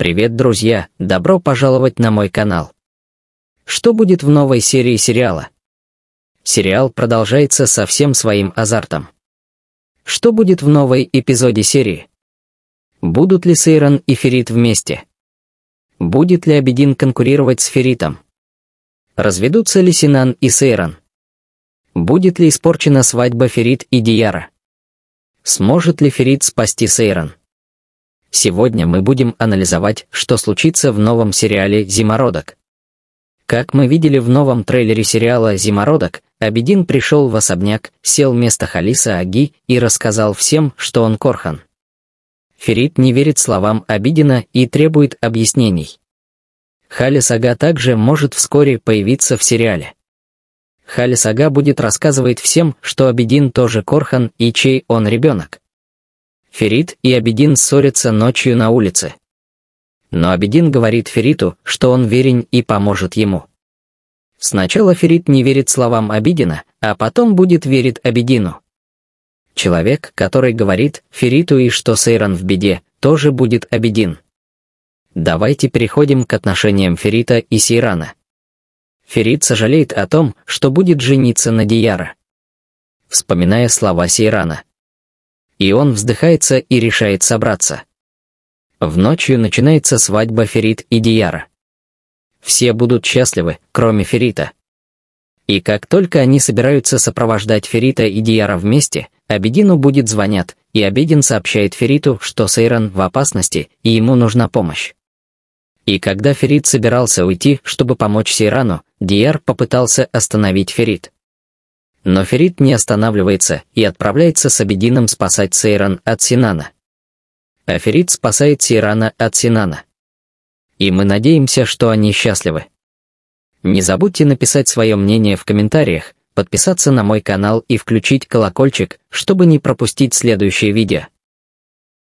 Привет, друзья! Добро пожаловать на мой канал. Что будет в новой серии сериала? Сериал продолжается со всем своим азартом. Что будет в новой эпизоде серии? Будут ли Сейрон и Ферит вместе? Будет ли Абедин конкурировать с Феритом? Разведутся ли Синан и Сейрон? Будет ли испорчена свадьба Ферит и Дияра? Сможет ли Ферит спасти Сейрон? Сегодня мы будем анализовать, что случится в новом сериале «Зимородок». Как мы видели в новом трейлере сериала «Зимородок», Абедин пришел в особняк, сел вместо Халиса Аги и рассказал всем, что он Корхан. Ферит не верит словам Абидина и требует объяснений. Халис Ага также может вскоре появиться в сериале. Халис Ага будет рассказывать всем, что Абедин тоже Корхан и чей он ребенок. Ферит и Абедин ссорятся ночью на улице. Но Абедин говорит Фериту, что он верен и поможет ему. Сначала Ферит не верит словам Абедина, а потом будет верить Абедину. Человек, который говорит Фериту и что Сейран в беде, тоже будет Абедин. Давайте переходим к отношениям Ферита и Сейрана. Ферит сожалеет о том, что будет жениться на Дияра. Вспоминая слова Сейрана, и он вздыхается и решает собраться. В ночью начинается свадьба Ферит и Дияра. Все будут счастливы, кроме Ферита. И как только они собираются сопровождать Ферита и Дияра вместе, Абедину будет звонят, и Абедин сообщает Фериту, что Сейран в опасности и ему нужна помощь. И когда Ферит собирался уйти, чтобы помочь Сейрану, Дияр попытался остановить Ферит. Но Ферит не останавливается и отправляется с Абедином спасать Сейран от Синана. А Аферит спасает Сейрана от Синана. И мы надеемся, что они счастливы. Не забудьте написать свое мнение в комментариях, подписаться на мой канал и включить колокольчик, чтобы не пропустить следующее видео.